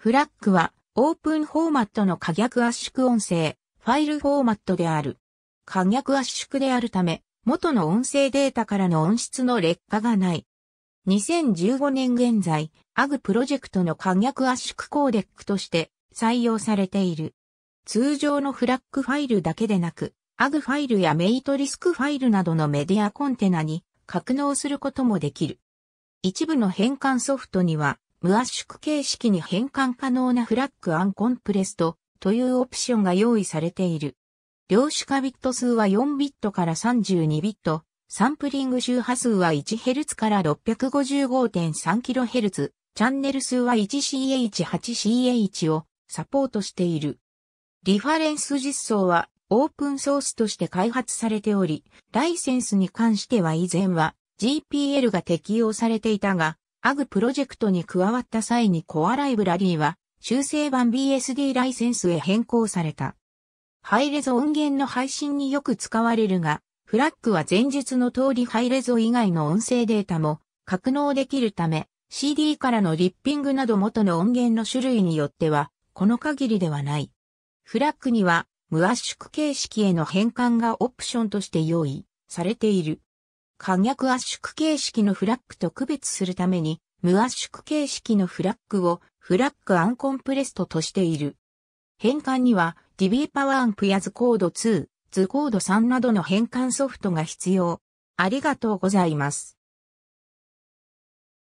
フラッグはオープンフォーマットの可逆圧縮音声、ファイルフォーマットである。可逆圧縮であるため、元の音声データからの音質の劣化がない。2015年現在、AG プロジェクトの可逆圧縮コーデックとして採用されている。通常のフラッグファイルだけでなく、AG ファイルやメイトリスクファイルなどのメディアコンテナに格納することもできる。一部の変換ソフトには、無圧縮形式に変換可能なフラッグアンコンプレストというオプションが用意されている。量子化ビット数は4ビットから32ビット、サンプリング周波数は 1Hz から 655.3kHz、チャンネル数は 1CH8CH をサポートしている。リファレンス実装はオープンソースとして開発されており、ライセンスに関しては以前は GPL が適用されていたが、アグプロジェクトに加わった際にコアライブラリーは修正版 BSD ライセンスへ変更された。ハイレゾ音源の配信によく使われるが、フラッグは前述の通りハイレゾ以外の音声データも格納できるため、CD からのリッピングなど元の音源の種類によっては、この限りではない。フラッグには、無圧縮形式への変換がオプションとして用意されている。可逆圧縮形式のフラッグと区別するために、無圧縮形式のフラッグをフラッグアンコンプレストとしている。変換には DB パワーアンプや図コード2、図コード3などの変換ソフトが必要。ありがとうございます。